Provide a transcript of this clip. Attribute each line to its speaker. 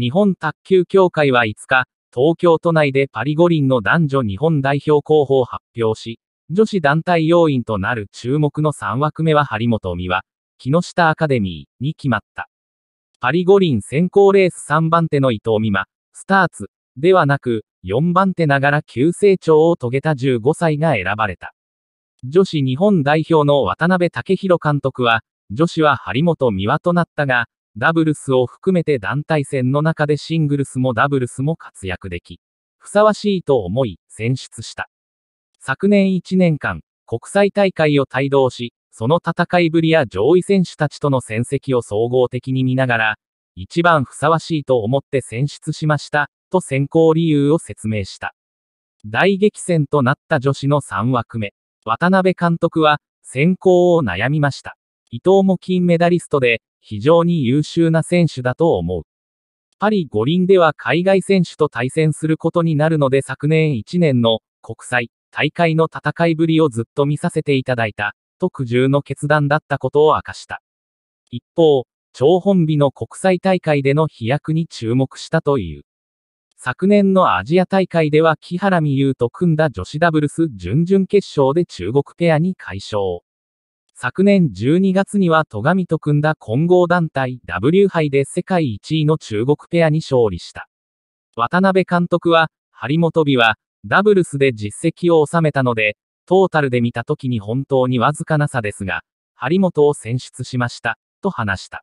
Speaker 1: 日本卓球協会は5日、東京都内でパリ五輪の男女日本代表候補を発表し、女子団体要員となる注目の3枠目は張本美和、木下アカデミーに決まった。パリ五輪選考レース3番手の伊藤美誠、スターツ、ではなく、4番手ながら急成長を遂げた15歳が選ばれた。女子日本代表の渡辺武弘監督は、女子は張本美和となったが、ダブルスを含めて団体戦の中でシングルスもダブルスも活躍でき、ふさわしいと思い、選出した。昨年1年間、国際大会を帯同し、その戦いぶりや上位選手たちとの戦績を総合的に見ながら、一番ふさわしいと思って選出しました、と選考理由を説明した。大激戦となった女子の3枠目、渡辺監督は選考を悩みました。伊藤も金メダリストで、非常に優秀な選手だと思う。パリ五輪では海外選手と対戦することになるので昨年1年の国際大会の戦いぶりをずっと見させていただいた、と苦渋の決断だったことを明かした。一方、超本日の国際大会での飛躍に注目したという。昨年のアジア大会では木原美優と組んだ女子ダブルス準々決勝で中国ペアに快勝。昨年12月には戸上と組んだ混合団体 W 杯で世界1位の中国ペアに勝利した。渡辺監督は、張本美は、ダブルスで実績を収めたので、トータルで見た時に本当にわずかな差ですが、張本を選出しました、と話した。